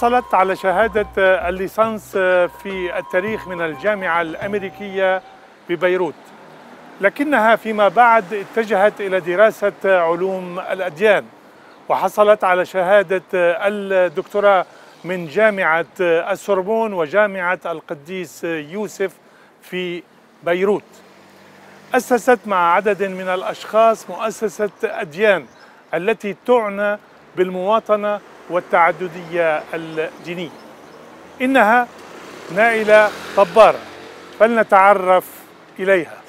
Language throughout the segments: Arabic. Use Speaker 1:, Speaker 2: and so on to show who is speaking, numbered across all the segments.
Speaker 1: حصلت على شهادة الليسانس في التاريخ من الجامعة الأمريكية ببيروت لكنها فيما بعد اتجهت إلى دراسة علوم الأديان وحصلت على شهادة الدكتوراه من جامعة السوربون وجامعة القديس يوسف في بيروت أسست مع عدد من الأشخاص مؤسسة أديان التي تعنى بالمواطنة والتعددية الجينية إنها نائلة طبارة فلنتعرف إليها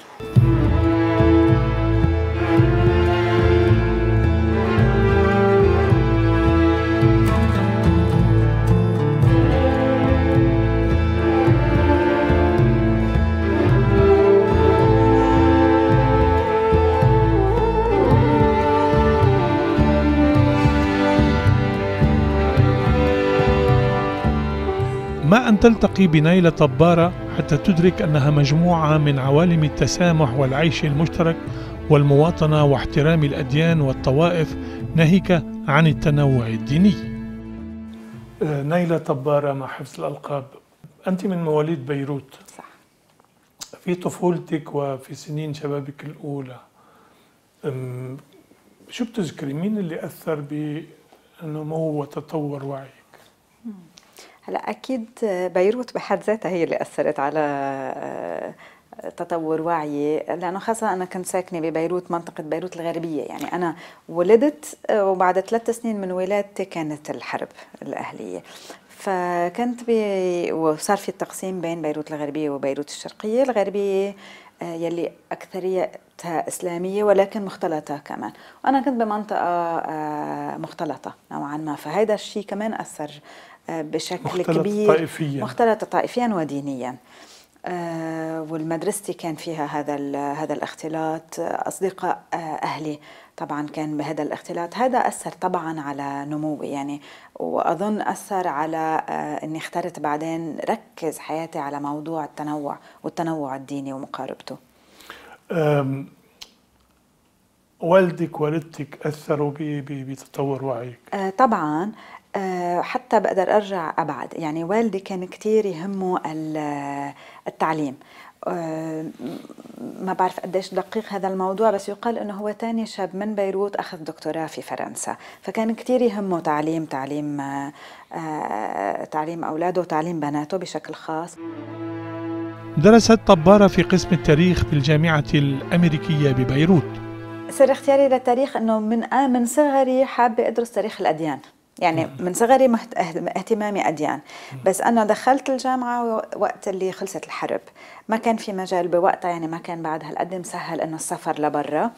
Speaker 1: ما أن تلتقي بنيلة طبارة حتى تدرك أنها مجموعة من عوالم التسامح والعيش المشترك والمواطنة واحترام الأديان والطوائف ناهيك عن التنوع الديني أه، نيلة طبارة مع حفظ الألقاب أنت من مواليد بيروت صح في طفولتك وفي سنين شبابك الأولى شو بتذكري مين اللي أثر بنمو وتطور وعيك
Speaker 2: هلا اكيد بيروت بحد ذاتها هي اللي اثرت على آه، تطور وعيي لانه خاصه انا كنت ساكنه ببيروت منطقه بيروت الغربيه يعني انا ولدت آه، وبعد ثلاث سنين من ولادتي كانت الحرب الاهليه فكنت بي وصار في التقسيم بين بيروت الغربيه وبيروت الشرقيه الغربيه آه، يلي أكثريتها إسلامية ولكن مختلطة كمان وأنا كنت بمنطقة مختلطة نوعا ما فهيدا الشيء كمان أثر بشكل مختلط كبير طائفياً. مختلط طائفيا ودينيا آه، والمدرستي كان فيها هذا هذا الاختلاط اصدقاء آه، اهلي طبعا كان بهذا الاختلاط هذا اثر طبعا على نموي يعني واظن اثر على آه، اني اخترت بعدين ركز حياتي على موضوع التنوع والتنوع الديني
Speaker 1: ومقاربته والدك والدتك اثروا بتطور وعيك؟
Speaker 2: طبعا آه، حتى بقدر ارجع ابعد يعني والدي كان كثير يهمه آه، التعليم آه، ما بعرف قديش دقيق هذا الموضوع بس يقال انه هو ثاني شاب من بيروت اخذ دكتوراه في فرنسا فكان كثير يهمه تعليم تعليم تعليم اولاده وتعليم بناته بشكل خاص
Speaker 1: درست طبارة في قسم التاريخ في الجامعة الأمريكية ببيروت
Speaker 2: سر اختياري للتاريخ أنه من من صغري حابة أدرس تاريخ الأديان يعني نعم. من صغري مهت... اهتمامي أديان بس أنا دخلت الجامعة وقت اللي خلصت الحرب ما كان في مجال بوقتها يعني ما كان بعد هالقد مسهل إنه السفر لبرا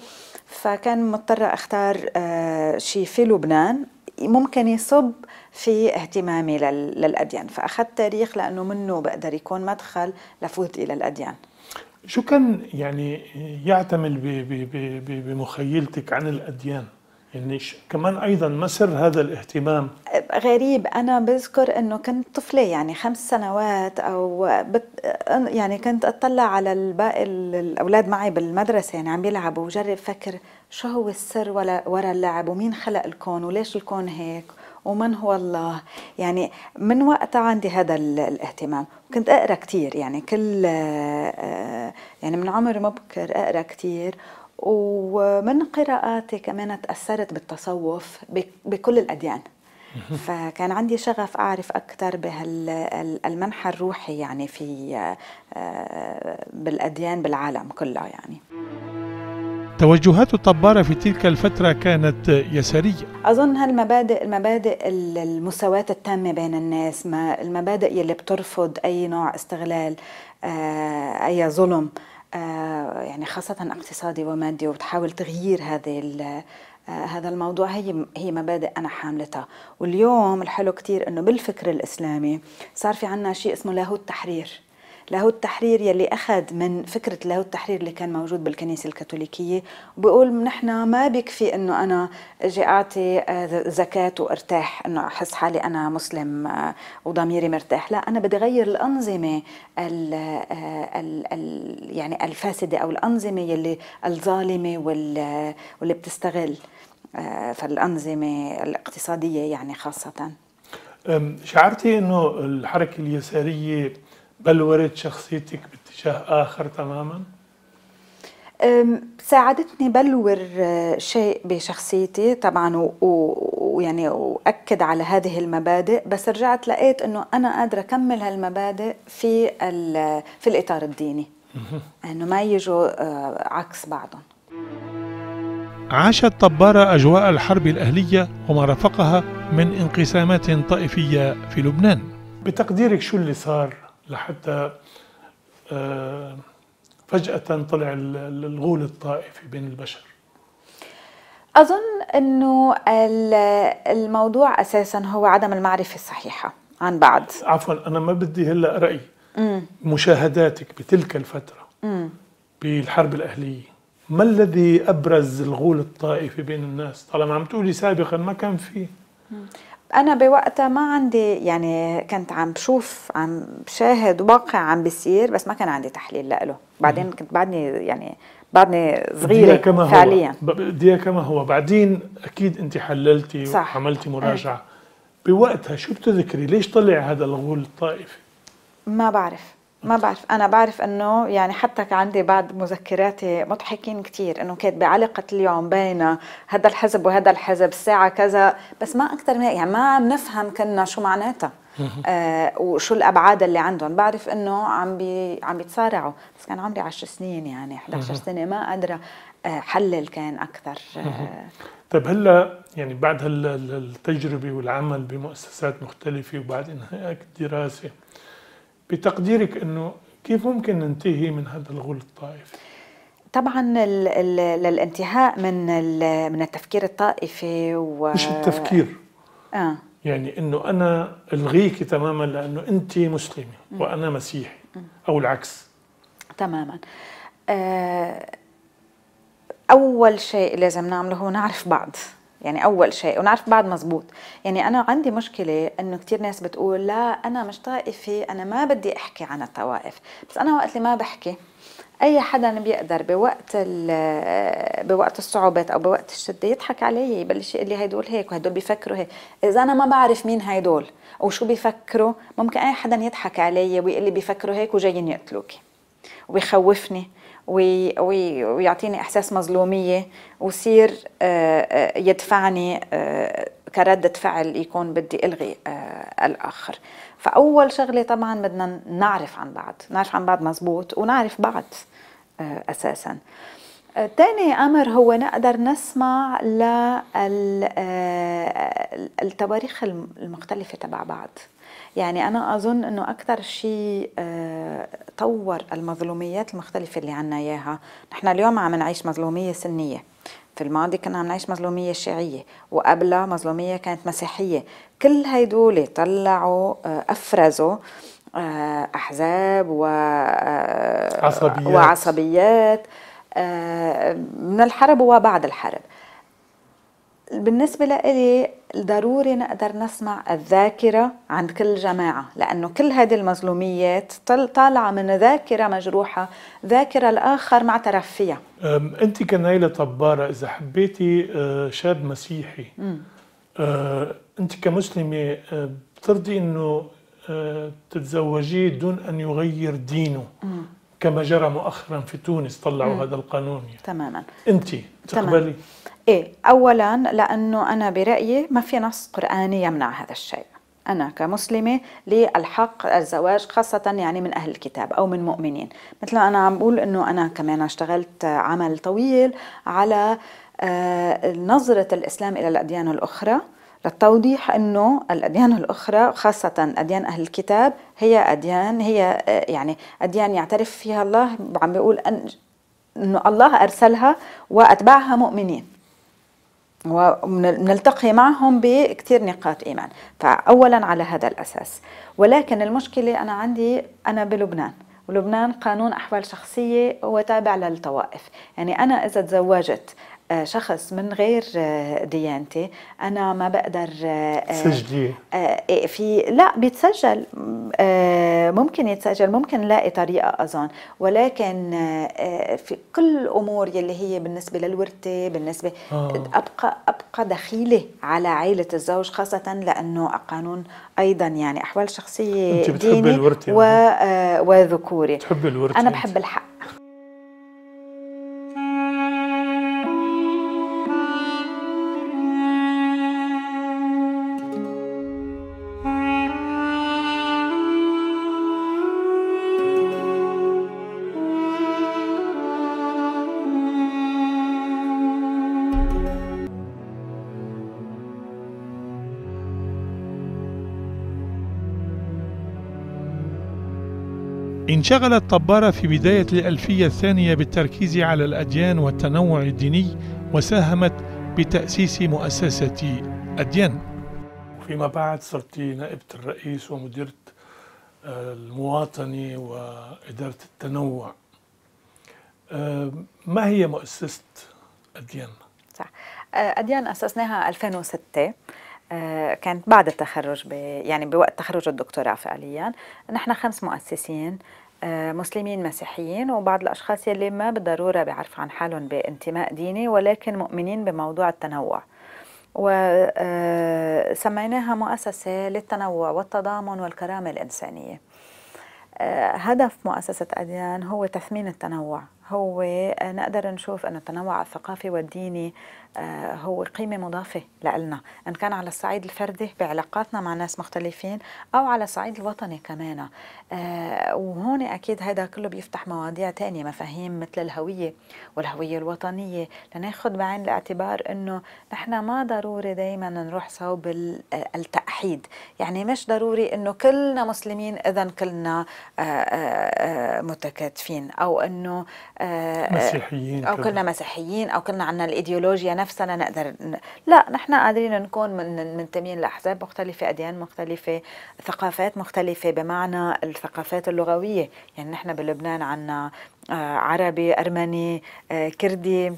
Speaker 2: فكان مضطرة أختار آه، شيء في لبنان ممكن يصب في اهتمامي لل... للأديان فأخذت تاريخ لأنه منه بقدر يكون مدخل لفوت إلى الأديان
Speaker 1: شو كان يعني يعتمل بمخيلتك عن الأديان؟ يعني كمان ايضا ما سر هذا الاهتمام
Speaker 2: غريب انا بذكر انه كنت طفله يعني خمس سنوات او بت يعني كنت اطلع على الباقي الاولاد معي بالمدرسه يعني عم بيلعبوا وجرب فكر شو هو السر ورا اللعب ومين خلق الكون وليش الكون هيك ومن هو الله يعني من وقتها عندي هذا الاهتمام كنت اقرا كثير يعني كل آه، يعني من عمر مبكر اقرا كثير ومن قراءاتي كمان تأثرت بالتصوف بكل الأديان فكان عندي شغف أعرف أكثر بهالمنحى الروحي يعني في آه، بالأديان بالعالم كله يعني
Speaker 1: توجهات الطبارة في تلك الفترة كانت يسارية
Speaker 2: أظن هالمبادئ المبادئ المساواة التامة بين الناس ما المبادئ يلي بترفض أي نوع استغلال آه، أي ظلم آه، يعني خاصة اقتصادي ومادي وبتحاول تغيير هذه آه، هذا الموضوع هي هي مبادئ انا حاملتها واليوم الحلو كتير انه بالفكر الاسلامي صار في عنا شيء اسمه لاهوت تحرير لاهوت التحرير يلي أخذ من فكرة لاهوت التحرير اللي كان موجود بالكنيسة الكاثوليكية وبقول نحن ما بيكفي أنه أنا أجي أعطي آه، زكاة وارتاح أنه أحس حالي أنا مسلم آه، وضميري مرتاح لا أنا بدي أغير الأنظمة الـ آه، ال ال يعني الفاسدة أو الأنظمة يلي الظالمة واللي بتستغل فالأنظمة الاقتصادية يعني خاصة
Speaker 1: شعرتي أنه الحركة اليسارية بل ورد شخصيتك باتجاه آخر تماما؟
Speaker 2: ساعدتني بلور آه، شيء بشخصيتي طبعا ويعني واكد على هذه المبادئ بس رجعت لقيت انه انا قادره اكمل هالمبادئ في في الاطار الديني انه ما يجوا آه، عكس بعضهم
Speaker 1: عاشت طبارة أجواء الحرب الأهلية وما رافقها من انقسامات طائفية في لبنان بتقديرك شو اللي صار لحتى آه، فجأة طلع الغول الطائفي بين البشر
Speaker 2: أظن أنه الموضوع أساسا هو عدم المعرفة الصحيحة عن
Speaker 1: بعض عفوا أنا ما بدي هلأ رأي مم. مشاهداتك بتلك الفترة مم. بالحرب الأهلية ما الذي أبرز الغول الطائفي بين الناس طالما عم تقولي سابقا ما كان فيه
Speaker 2: مم. انا بوقتها ما عندي يعني كنت عم بشوف عم بشاهد واقع عم بيصير بس ما كان عندي تحليل له بعدين كنت بعدني يعني بعدني صغيره كما فعليا
Speaker 1: بديها كما هو بعدين اكيد انت حللتي صح. وعملتي إيه. مراجعه بوقتها شو بتذكري ليش طلع هذا الغول الطائفي
Speaker 2: ما بعرف ما بعرف انا بعرف انه يعني حتى عندي بعض مذكراتي مضحكين كثير انه كانت بعلاقه اليوم بين هذا الحزب وهذا الحزب الساعه كذا بس ما اكثر من يعني ما بنفهم كنا شو معناتها آه وشو الابعاد اللي عندهم بعرف انه عم بي عم بيتصارعوا بس كان عمري 10 سنين يعني 11 سنه ما قادره آه، حلل كان اكثر آه.
Speaker 1: طيب هلا يعني بعد هلا التجربه والعمل بمؤسسات مختلفه وبعد انهائك الدراسه بتقديرك انه كيف ممكن ننتهي من هذا الغول الطائفي؟
Speaker 2: طبعا للانتهاء من من التفكير الطائفي و مش التفكير اه
Speaker 1: يعني انه انا الغيك تماما لانه انت مسلمه وانا مسيحي او العكس
Speaker 2: تماما آه، اول شيء لازم نعمله هو نعرف بعض يعني اول شيء ونعرف بعد مزبوط يعني انا عندي مشكله انه كثير ناس بتقول لا انا مش طائفي انا ما بدي احكي عن الطوائف بس انا وقت اللي ما بحكي اي حدا بيقدر بوقت بوقت الصعوبات او بوقت الشده يضحك علي يبلش يقول لي هدول هيك وهدول بيفكروا هيك اذا انا ما بعرف مين هدول او شو بيفكروا ممكن اي حدا يضحك علي ويقول لي بيفكروا هيك وجايين يقتلوكي وبيخوفني وي وي ويعطيني احساس مظلوميه وصير آه، آه، يدفعني آه، كردة فعل يكون بدي الغي الاخر فاول شغله طبعا بدنا نعرف عن بعض نعرف عن بعض مزبوط ونعرف بعض اساسا ثاني امر هو نقدر نسمع للتواريخ المختلفه تبع بعض يعني أنا أظن أنه أكثر شيء آه، طور المظلوميات المختلفة اللي عنا إياها نحن اليوم عم نعيش مظلومية سنية في الماضي كنا عم نعيش مظلومية شيعية وقبلها مظلومية كانت مسيحية كل هيدول طلعوا آه، أفرزوا آه، أحزاب و... عصبيات. وعصبيات من الحرب وبعد الحرب بالنسبة لإلي ضروري نقدر نسمع الذاكرة عند كل جماعة لأنه كل هذه المظلوميات طالعة من ذاكرة مجروحة ذاكرة الآخر معترف فيها
Speaker 1: أنت كنايلة طبارة إذا حبيتي أه، شاب مسيحي أه، أنت كمسلمة أه، بترضي أنه تتزوجيه دون أن يغير دينه كما جرى مؤخرا في تونس طلعوا مم. هذا القانون يعني. تماما انت تقبلي
Speaker 2: ايه اولا لانه انا برايي ما في نص قراني يمنع هذا الشيء أنا كمسلمة لي الحق الزواج خاصة يعني من أهل الكتاب أو من مؤمنين مثل أنا عم بقول أنه أنا كمان اشتغلت عمل طويل على آه، نظرة الإسلام إلى الأديان الأخرى للتوضيح انه الاديان الاخرى خاصه اديان اهل الكتاب هي اديان هي آه، يعني اديان يعترف فيها الله عم بيقول أن انه الله ارسلها واتباعها مؤمنين ونلتقي معهم بكثير نقاط ايمان فاولا على هذا الاساس ولكن المشكله انا عندي انا بلبنان ولبنان قانون احوال شخصيه هو تابع للطوائف يعني انا اذا تزوجت آه، شخص من غير آه، ديانتي انا ما بقدر آه، تسجليه إيه، في لا بيتسجل ممكن يتسجل ممكن نلاقي طريقه اظن ولكن في كل الامور يلي هي بالنسبه للورثه بالنسبه آه. ابقى ابقى دخيله على عائله الزوج خاصه لانه القانون ايضا يعني احوال شخصيه انت بتحبي الورثه و... يعني؟ وذكوري بتحبي الورثه انا بحب الحق
Speaker 1: انشغل الطبارة في بداية الألفية الثانية بالتركيز على الأديان والتنوع الديني وساهمت بتأسيس مؤسسة أديان فيما بعد صرت نائبة الرئيس ومديرة آه، المواطنة وإدارة التنوع آه، ما هي مؤسسة أديان؟ صح
Speaker 2: آه، أديان أسسناها 2006 كانت بعد التخرج ب... يعني بوقت تخرج الدكتوراه فعليا نحن خمس مؤسسين آه، مسلمين مسيحيين وبعض الأشخاص يلي ما بالضرورة بيعرفوا عن حالهم بانتماء ديني ولكن مؤمنين بموضوع التنوع وسميناها آه، مؤسسة للتنوع والتضامن والكرامة الإنسانية آه، هدف مؤسسة أديان هو تثمين التنوع هو نقدر نشوف أن التنوع الثقافي والديني آه، هو قيمة مضافة لنا إن كان على الصعيد الفردي بعلاقاتنا مع ناس مختلفين أو على الصعيد الوطني كمان آه، وهون أكيد هذا كله بيفتح مواضيع تانية مفاهيم مثل الهوية والهوية الوطنية لناخد بعين الاعتبار إنه نحن ما ضروري دايما نروح صوب آه، التأحيد يعني مش ضروري إنه كلنا مسلمين إذا كلنا متكاتفين أو إنه مسيحيين أو كلنا مسيحيين أو كلنا عنا الإيديولوجيا نفسنا نقدر لا نحن قادرين نكون من منتمين لاحزاب مختلفه اديان مختلفه ثقافات مختلفه بمعنى الثقافات اللغويه يعني نحن بلبنان عنا آه، عربي ارمني آه، كردي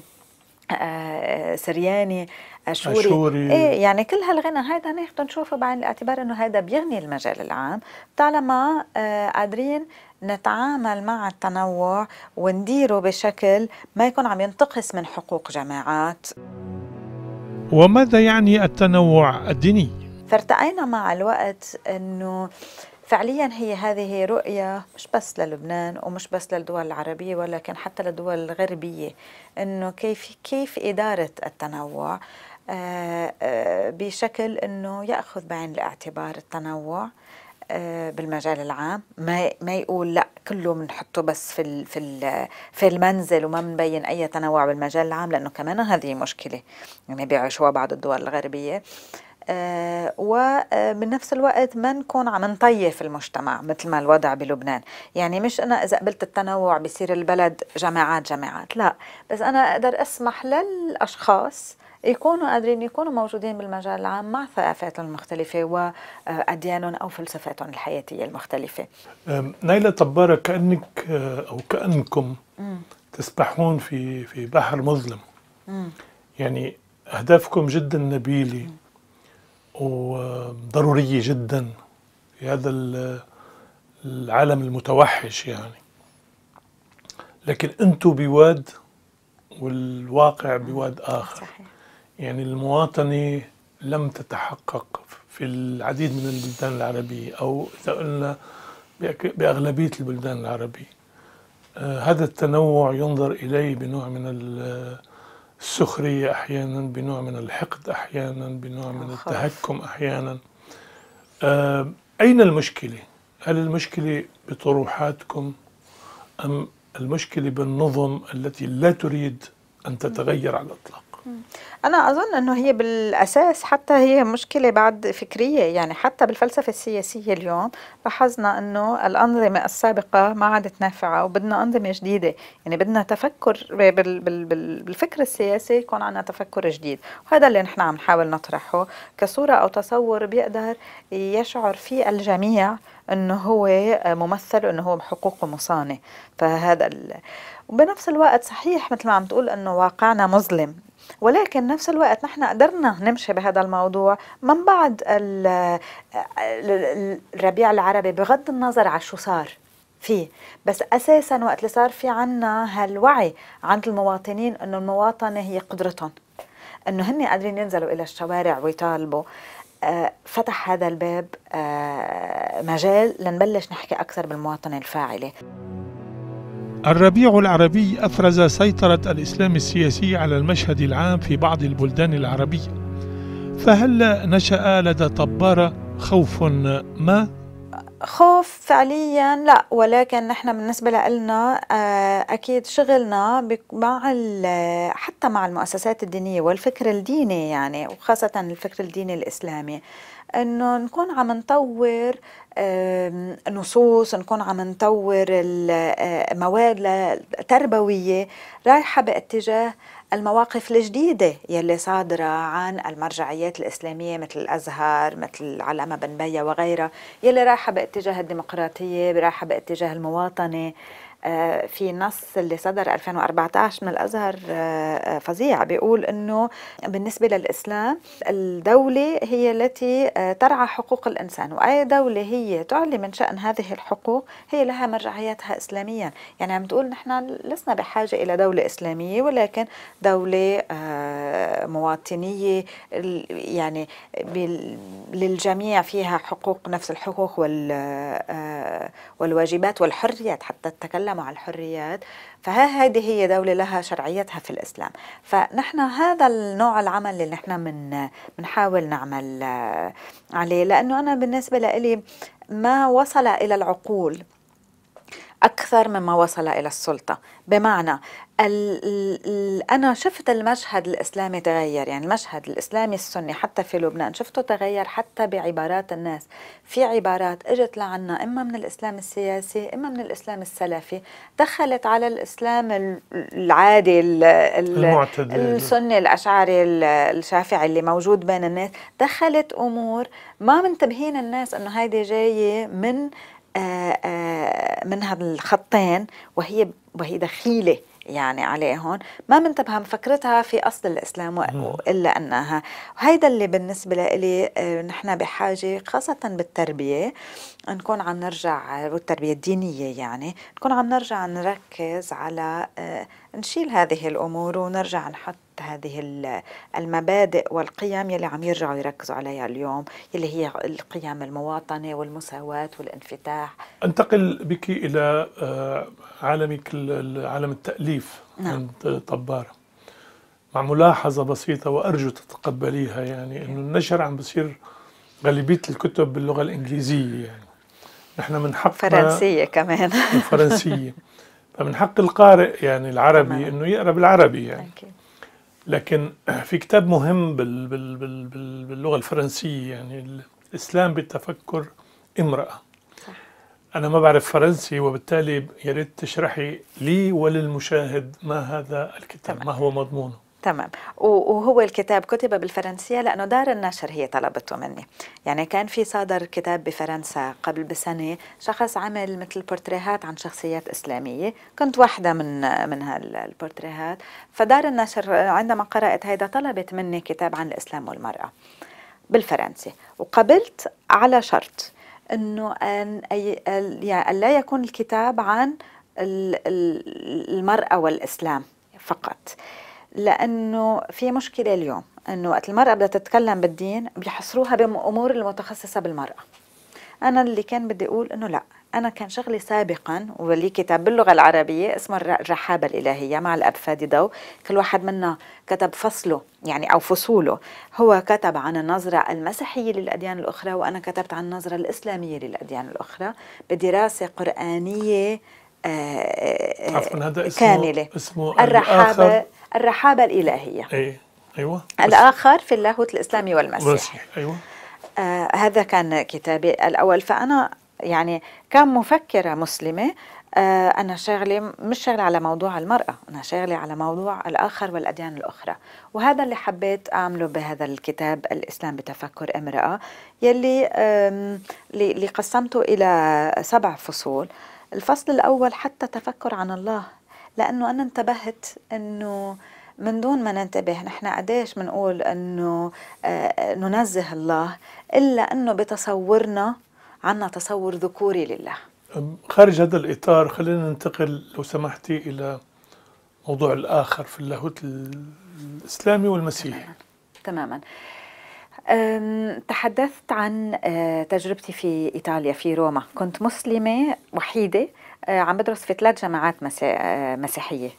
Speaker 2: آه، سرياني اشوري, آه، أشوري. ايه يعني كل هالغنى هيدا ناخده نشوفه بعين الاعتبار انه هيدا بيغني المجال العام طالما آه، قادرين نتعامل مع التنوع ونديره بشكل ما يكون عم ينتقص من حقوق جماعات
Speaker 1: وماذا يعني التنوع الديني؟
Speaker 2: فارتقينا مع الوقت انه فعليا هي هذه رؤية مش بس للبنان ومش بس للدول العربية ولكن حتى للدول الغربية انه كيف كيف إدارة التنوع آه، آه، بشكل انه ياخذ بعين الاعتبار التنوع آه، بالمجال العام ما ما يقول لا كله بنحطه بس في في في المنزل وما بنبين اي تنوع بالمجال العام لانه كمان هذه مشكله يعني بيعيشوها بعض الدول الغربيه ومن آه، نفس الوقت ما نكون عم نطيف المجتمع مثل ما الوضع بلبنان يعني مش أنا إذا قبلت التنوع بصير البلد جماعات جماعات لا بس أنا أقدر أسمح للأشخاص يكونوا قادرين يكونوا موجودين بالمجال العام مع ثقافاتهم المختلفة وأديانهم آه، أو فلسفاتهم الحياتية المختلفة
Speaker 1: نايلة طبارة كأنك آه، أو كأنكم تسبحون في في بحر مظلم يعني أهدافكم جدا نبيلة وضرورية جدا في هذا العالم المتوحش يعني لكن انتم بواد والواقع بواد آخر صحيح. يعني المواطنة لم تتحقق في العديد من البلدان العربية أو إذا قلنا بأغلبية البلدان العربية آه هذا التنوع ينظر إليه بنوع من السخرية أحيانا بنوع من الحقد أحيانا بنوع من التهكم أحيانا آه، أين المشكلة؟ هل المشكلة بطروحاتكم أم المشكلة بالنظم التي لا تريد أن تتغير على الإطلاق؟
Speaker 2: انا اظن انه هي بالاساس حتى هي مشكله بعد فكريه يعني حتى بالفلسفه السياسيه اليوم لاحظنا انه الانظمه السابقه ما عادت نافعه وبدنا انظمه جديده يعني بدنا تفكر بالفكر السياسي يكون عندنا تفكر جديد وهذا اللي نحن عم نحاول نطرحه كصوره او تصور بيقدر يشعر فيه الجميع انه هو ممثل وانه هو بحقوقه مصانه فهذا ال... وبنفس الوقت صحيح مثل ما عم تقول انه واقعنا مظلم ولكن نفس الوقت نحن قدرنا نمشي بهذا الموضوع من بعد الربيع العربي بغض النظر على شو صار فيه بس اساسا وقت اللي صار في عنا هالوعي عند المواطنين انه المواطنه هي قدرتهم انه هن قادرين ينزلوا الى الشوارع ويطالبوا آه، فتح هذا الباب آه، مجال لنبلش نحكي اكثر بالمواطنه الفاعله
Speaker 1: الربيع العربي أفرز سيطرة الإسلام السياسي على المشهد العام في بعض البلدان العربية فهل نشأ لدى طبارة خوف ما
Speaker 2: خوف فعليا لا ولكن نحن بالنسبه لنا آه، اكيد شغلنا مع حتى مع المؤسسات الدينيه والفكر الديني يعني وخاصه الفكر الديني الاسلامي انه نكون عم نطور نصوص نكون عم نطور آه، مواد تربويه رايحه باتجاه المواقف الجديدة يلي صادرة عن المرجعيات الإسلامية مثل الأزهر مثل العلامة بن بيا وغيرها يلي رايحة باتجاه الديمقراطية رايحة باتجاه المواطنة آه، في نص اللي صدر 2014 من الازهر آه، آه، فظيع بيقول انه بالنسبه للاسلام الدوله هي التي ترعى حقوق الانسان واي دوله هي تعلي من شان هذه الحقوق هي لها مرجعيتها اسلاميا يعني عم تقول نحن لسنا بحاجه الى دوله اسلاميه ولكن دوله مواطنيه يعني للجميع فيها حقوق نفس الحقوق والواجبات والحريات حتى التكلم مع الحريات فهذه هي دولة لها شرعيتها في الإسلام فنحن هذا النوع العمل اللي نحن من بنحاول نعمل آه، عليه لأنه أنا بالنسبة لي ما وصل إلى العقول أكثر مما وصل إلى السلطة بمعنى ال ال أنا شفت المشهد الإسلامي تغير يعني المشهد الإسلامي السني حتى في لبنان شفته تغير حتى بعبارات الناس في عبارات إجت لعنا إما من الإسلام السياسي إما من الإسلام السلفي دخلت على الإسلام العادي ال المعتدل السني الأشعري الشافعي اللي موجود بين الناس دخلت أمور ما منتبهين الناس أنه هيدي جاية من آه، آه، من هالخطين وهي وهي دخيله يعني عليهم ما منتبه مفكرتها في أصل الإسلام إلا أنها هيدا اللي بالنسبة لي آه، نحن بحاجة خاصة بالتربية نكون عم نرجع والتربية الدينية يعني نكون عم نرجع نركز على نشيل هذه الأمور ونرجع نحط هذه المبادئ والقيم يلي عم يرجعوا يركزوا عليها اليوم يلي هي القيم المواطنة والمساواة والانفتاح
Speaker 1: أنتقل بك إلى آه، عالمك عالم التأليف نعم. عند طبارة مع ملاحظة بسيطة وأرجو تتقبليها يعني أنه النشر عم بصير غالبية الكتب باللغة الإنجليزية يعني نحن من حق فرنسية
Speaker 2: كمان فرنسية
Speaker 1: فمن حق القارئ يعني العربي أنه يقرأ بالعربي يعني أكيد. لكن في كتاب مهم بال بال بال بال باللغة الفرنسية يعني الإسلام بالتفكر امرأة أنا ما بعرف فرنسي وبالتالي يا ريت تشرحي لي وللمشاهد ما هذا الكتاب ما هو مضمونه
Speaker 2: تمام وهو الكتاب كتب بالفرنسية لأنه دار النشر هي طلبته مني يعني كان في صادر كتاب بفرنسا قبل بسنة شخص عمل مثل بورتريهات عن شخصيات إسلامية كنت واحدة من من هالبورتريهات فدار النشر عندما قرأت هيدا طلبت مني كتاب عن الإسلام والمرأة بالفرنسي وقبلت على شرط انه ان أي يعني لا يكون الكتاب عن المرأة والإسلام فقط لانه في مشكله اليوم انه وقت المراه بدها تتكلم بالدين بيحصروها بامور المتخصصه بالمراه انا اللي كان بدي اقول انه لا انا كان شغلي سابقا ولي كتاب باللغه العربيه اسمه الرحابه الالهيه مع الاب فادي ضو كل واحد منا كتب فصله يعني او فصوله هو كتب عن النظره المسيحيه للاديان الاخرى وانا كتبت عن النظره الاسلاميه للاديان الاخرى بدراسه قرانيه آه، آه، عفوا هذا اسمه كامله اسمه الرحابه الرحابة الإلهية
Speaker 1: أي. أيوة.
Speaker 2: الآخر في اللاهوت الإسلامي والمسيح أيوة. آه هذا كان كتابي الأول فأنا يعني كمفكرة مسلمة آه أنا شاغلة مش شاغلة على موضوع المرأة أنا شاغلة على موضوع الآخر والأديان الأخرى وهذا اللي حبيت أعمله بهذا الكتاب الإسلام بتفكر امرأة يلي اللي قسمته إلى سبع فصول الفصل الأول حتى تفكر عن الله لأنه أنا انتبهت أنه من دون ما ننتبه نحن قديش بنقول انه آه، آه، ننزه الله الا انه بتصورنا عنا تصور ذكوري لله
Speaker 1: خارج هذا الاطار خلينا ننتقل لو سمحتي الى موضوع الاخر في اللاهوت الاسلامي والمسيحي
Speaker 2: تماما, تماماً. تحدثت عن آه، تجربتي في ايطاليا في روما كنت مسلمه وحيده آه، عم بدرس في ثلاث جامعات آه، مسيحيه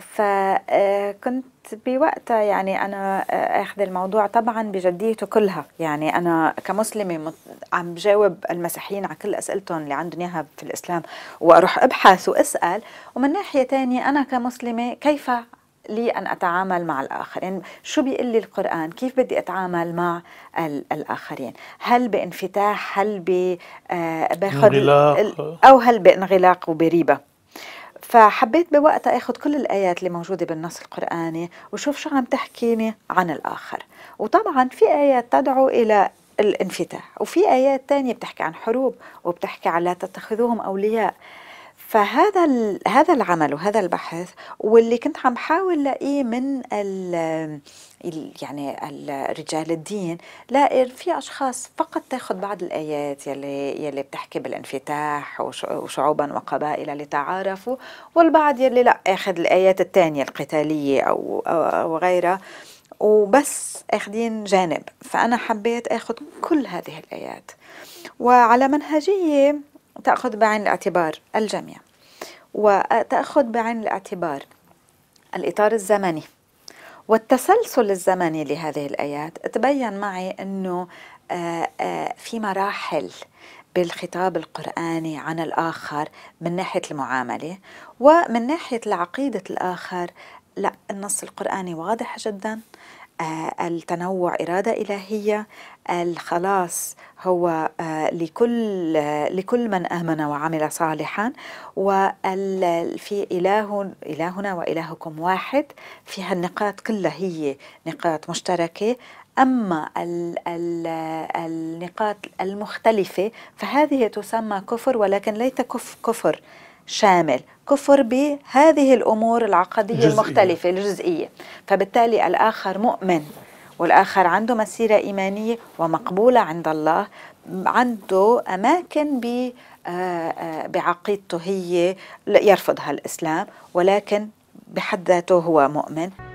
Speaker 2: فكنت آه، بوقتها يعني انا اخذ الموضوع طبعا بجديته كلها يعني انا كمسلمه عم بجاوب المسيحيين على كل اسئلتهم اللي عندهم اياها في الاسلام واروح ابحث واسال ومن ناحيه ثانيه انا كمسلمه كيف لي أن أتعامل مع الآخرين يعني شو بيقول لي القرآن كيف بدي أتعامل مع الآخرين هل بانفتاح هل آه، باخذ أو هل بانغلاق وبريبة فحبيت بوقتها اخذ كل الايات اللي موجوده بالنص القراني وشوف شو عم تحكيني عن الاخر وطبعا في ايات تدعو الى الانفتاح وفي آيات تانية بتحكي عن حروب وبتحكي عن لا تتخذوهم أولياء فهذا هذا العمل وهذا البحث واللي كنت عم حاول لاقيه من ال يعني ال رجال الدين لاقي في اشخاص فقط تاخذ بعض الايات يلي يلي بتحكي بالانفتاح وشعوبا وقبائل لتعارفوا والبعض يلي لا اخذ الايات الثانيه القتاليه او او غيرها وبس اخذين جانب فانا حبيت اخذ كل هذه الايات وعلى منهجيه تأخذ بعين الاعتبار الجميع وتأخذ بعين الاعتبار الإطار الزمني والتسلسل الزمني لهذه الآيات تبين معي أنه آه، آه، في مراحل بالخطاب القرآني عن الآخر من ناحية المعاملة ومن ناحية العقيدة الآخر لا النص القرآني واضح جدا آه، التنوع إرادة إلهية الخلاص هو آه، لكل لكل من آمن وعمل صالحا وفي إله إلهنا وإلهكم واحد فيها النقاط كلها هي نقاط مشتركة أما ال ال النقاط المختلفة فهذه تسمى كفر ولكن ليس كفر شامل كفر بهذه الأمور العقدية جزئية. المختلفة الجزئية فبالتالي الآخر مؤمن والآخر عنده مسيرة إيمانية ومقبولة عند الله عنده أماكن ب آه، آه، بعقيدته هي يرفضها الإسلام ولكن بحد ذاته هو مؤمن